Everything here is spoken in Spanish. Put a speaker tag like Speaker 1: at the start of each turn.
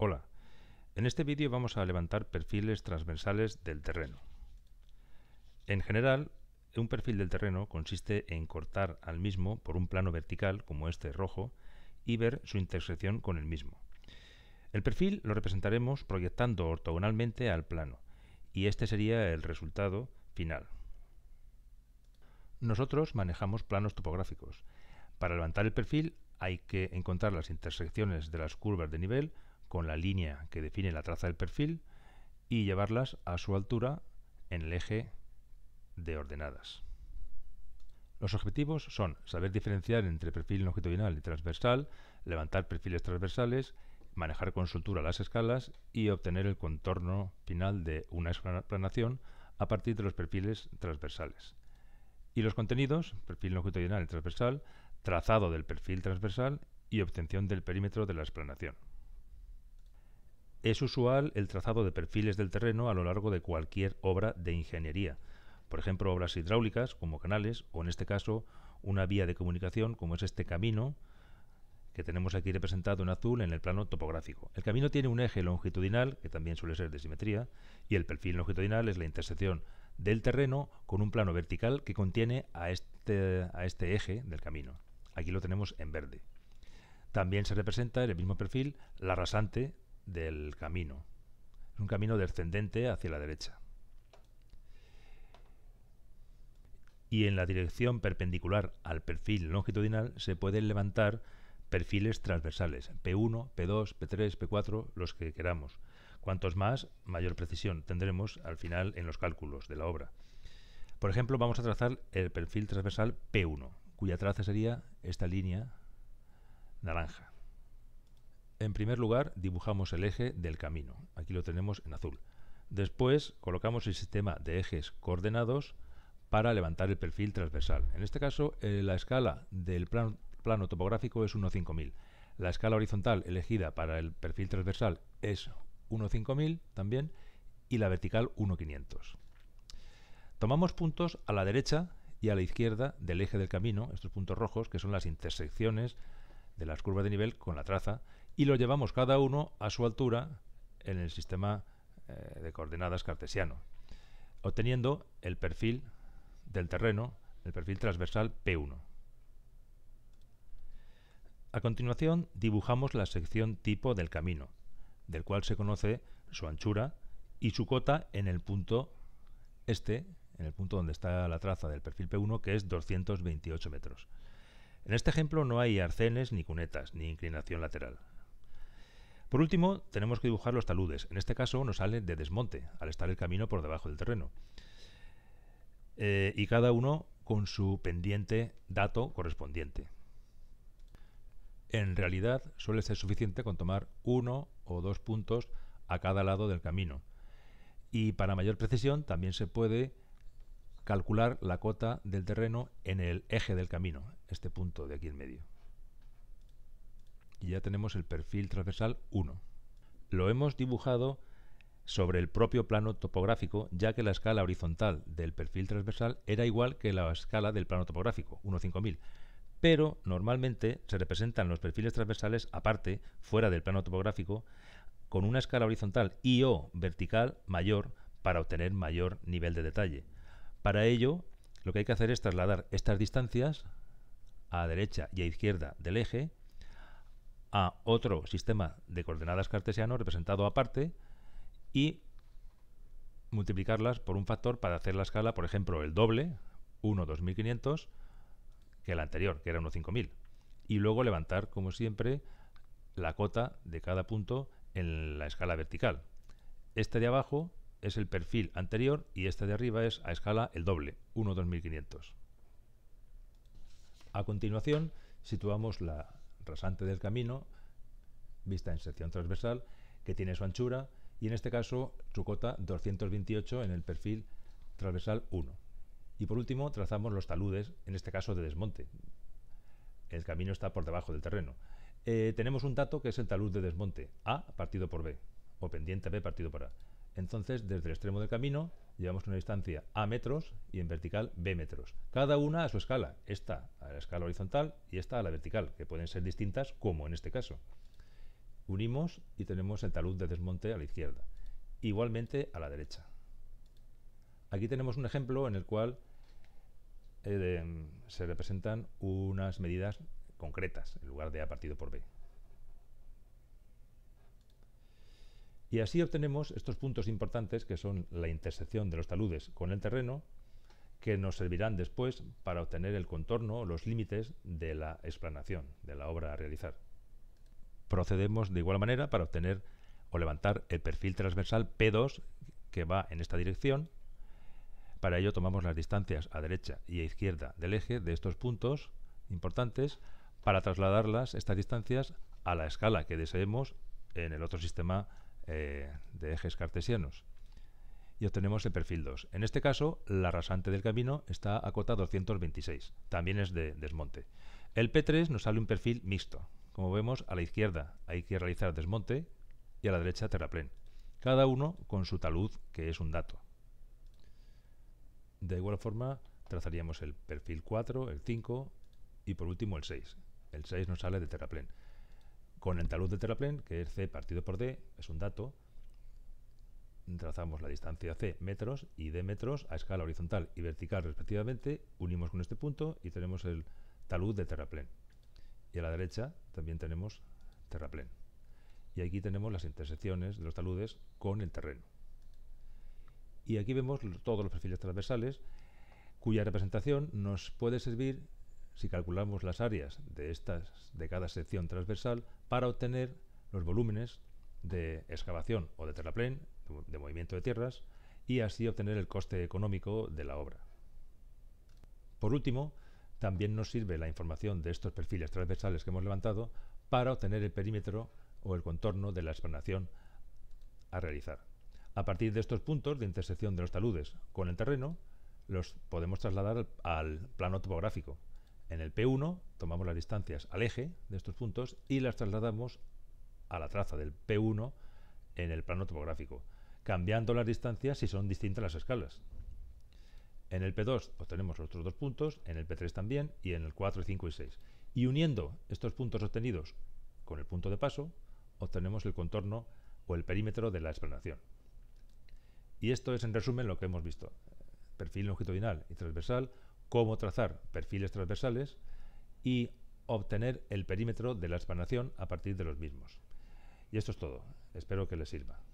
Speaker 1: Hola, en este vídeo vamos a levantar perfiles transversales del terreno. En general, un perfil del terreno consiste en cortar al mismo por un plano vertical, como este rojo, y ver su intersección con el mismo. El perfil lo representaremos proyectando ortogonalmente al plano, y este sería el resultado final. Nosotros manejamos planos topográficos. Para levantar el perfil hay que encontrar las intersecciones de las curvas de nivel con la línea que define la traza del perfil y llevarlas a su altura en el eje de ordenadas. Los objetivos son saber diferenciar entre perfil longitudinal y transversal, levantar perfiles transversales, manejar con soltura las escalas y obtener el contorno final de una explanación a partir de los perfiles transversales. Y los contenidos, perfil longitudinal y transversal, trazado del perfil transversal y obtención del perímetro de la explanación. Es usual el trazado de perfiles del terreno a lo largo de cualquier obra de ingeniería, por ejemplo obras hidráulicas como canales o en este caso una vía de comunicación como es este camino que tenemos aquí representado en azul en el plano topográfico. El camino tiene un eje longitudinal, que también suele ser de simetría, y el perfil longitudinal es la intersección del terreno con un plano vertical que contiene a este, a este eje del camino. Aquí lo tenemos en verde. También se representa en el mismo perfil la rasante del camino. Es un camino descendente hacia la derecha. Y en la dirección perpendicular al perfil longitudinal se pueden levantar perfiles transversales, P1, P2, P3, P4, los que queramos. Cuantos más, mayor precisión tendremos al final en los cálculos de la obra. Por ejemplo, vamos a trazar el perfil transversal P1, cuya traza sería esta línea naranja. En primer lugar, dibujamos el eje del camino. Aquí lo tenemos en azul. Después, colocamos el sistema de ejes coordenados para levantar el perfil transversal. En este caso, eh, la escala del plano topográfico es 1.5000. La escala horizontal elegida para el perfil transversal es 1.5000 también y la vertical 1.500. Tomamos puntos a la derecha y a la izquierda del eje del camino, estos puntos rojos que son las intersecciones de las curvas de nivel con la traza y lo llevamos cada uno a su altura en el sistema eh, de coordenadas cartesiano, obteniendo el perfil del terreno, el perfil transversal P1. A continuación dibujamos la sección tipo del camino, del cual se conoce su anchura y su cota en el punto este, en el punto donde está la traza del perfil P1, que es 228 metros. En este ejemplo no hay arcenes ni cunetas, ni inclinación lateral. Por último, tenemos que dibujar los taludes. En este caso nos sale de desmonte, al estar el camino por debajo del terreno. Eh, y cada uno con su pendiente dato correspondiente. En realidad suele ser suficiente con tomar uno o dos puntos a cada lado del camino. Y para mayor precisión también se puede calcular la cota del terreno en el eje del camino, este punto de aquí en medio y ya tenemos el perfil transversal 1. Lo hemos dibujado sobre el propio plano topográfico, ya que la escala horizontal del perfil transversal era igual que la escala del plano topográfico, 1.5000. Pero normalmente se representan los perfiles transversales aparte, fuera del plano topográfico, con una escala horizontal y o vertical mayor para obtener mayor nivel de detalle. Para ello, lo que hay que hacer es trasladar estas distancias a derecha y a izquierda del eje a otro sistema de coordenadas cartesiano representado aparte y multiplicarlas por un factor para hacer la escala, por ejemplo, el doble, 1,2500 2500, que el anterior, que era 1, 5000. Y luego levantar, como siempre, la cota de cada punto en la escala vertical. Este de abajo es el perfil anterior y este de arriba es a escala el doble, 1,2500 A continuación, situamos la rasante del camino, vista en sección transversal, que tiene su anchura y en este caso su cota 228 en el perfil transversal 1. Y por último trazamos los taludes, en este caso de desmonte. El camino está por debajo del terreno. Eh, tenemos un dato que es el talud de desmonte, A partido por B, o pendiente B partido por A. Entonces, desde el extremo del camino llevamos una distancia A metros y en vertical B metros. Cada una a su escala. Esta a la escala horizontal y esta a la vertical, que pueden ser distintas como en este caso. Unimos y tenemos el talud de desmonte a la izquierda. Igualmente a la derecha. Aquí tenemos un ejemplo en el cual eh, se representan unas medidas concretas en lugar de A partido por B. Y así obtenemos estos puntos importantes que son la intersección de los taludes con el terreno, que nos servirán después para obtener el contorno o los límites de la explanación, de la obra a realizar. Procedemos de igual manera para obtener o levantar el perfil transversal P2 que va en esta dirección. Para ello tomamos las distancias a derecha y a izquierda del eje de estos puntos importantes para trasladarlas, estas distancias, a la escala que deseemos en el otro sistema eh, de ejes cartesianos. Y obtenemos el perfil 2. En este caso, la rasante del camino está a cota 226. También es de desmonte. El P3 nos sale un perfil mixto. Como vemos, a la izquierda hay que realizar desmonte y a la derecha terraplén. Cada uno con su talud, que es un dato. De igual forma, trazaríamos el perfil 4, el 5 y por último el 6. El 6 nos sale de terraplén. Con el talud de terraplén, que es C partido por D, es un dato, trazamos la distancia C metros y D metros a escala horizontal y vertical respectivamente, unimos con este punto y tenemos el talud de terraplén. Y a la derecha también tenemos terraplén. Y aquí tenemos las intersecciones de los taludes con el terreno. Y aquí vemos todos los perfiles transversales cuya representación nos puede servir si calculamos las áreas de, estas, de cada sección transversal para obtener los volúmenes de excavación o de terraplén, de movimiento de tierras, y así obtener el coste económico de la obra. Por último, también nos sirve la información de estos perfiles transversales que hemos levantado para obtener el perímetro o el contorno de la explanación a realizar. A partir de estos puntos de intersección de los taludes con el terreno, los podemos trasladar al plano topográfico, en el P1 tomamos las distancias al eje de estos puntos y las trasladamos a la traza del P1 en el plano topográfico, cambiando las distancias si son distintas las escalas. En el P2 obtenemos los otros dos puntos, en el P3 también y en el 4, 5 y 6. Y uniendo estos puntos obtenidos con el punto de paso, obtenemos el contorno o el perímetro de la explanación. Y esto es en resumen lo que hemos visto. Perfil longitudinal y transversal, cómo trazar perfiles transversales y obtener el perímetro de la explanación a partir de los mismos. Y esto es todo. Espero que les sirva.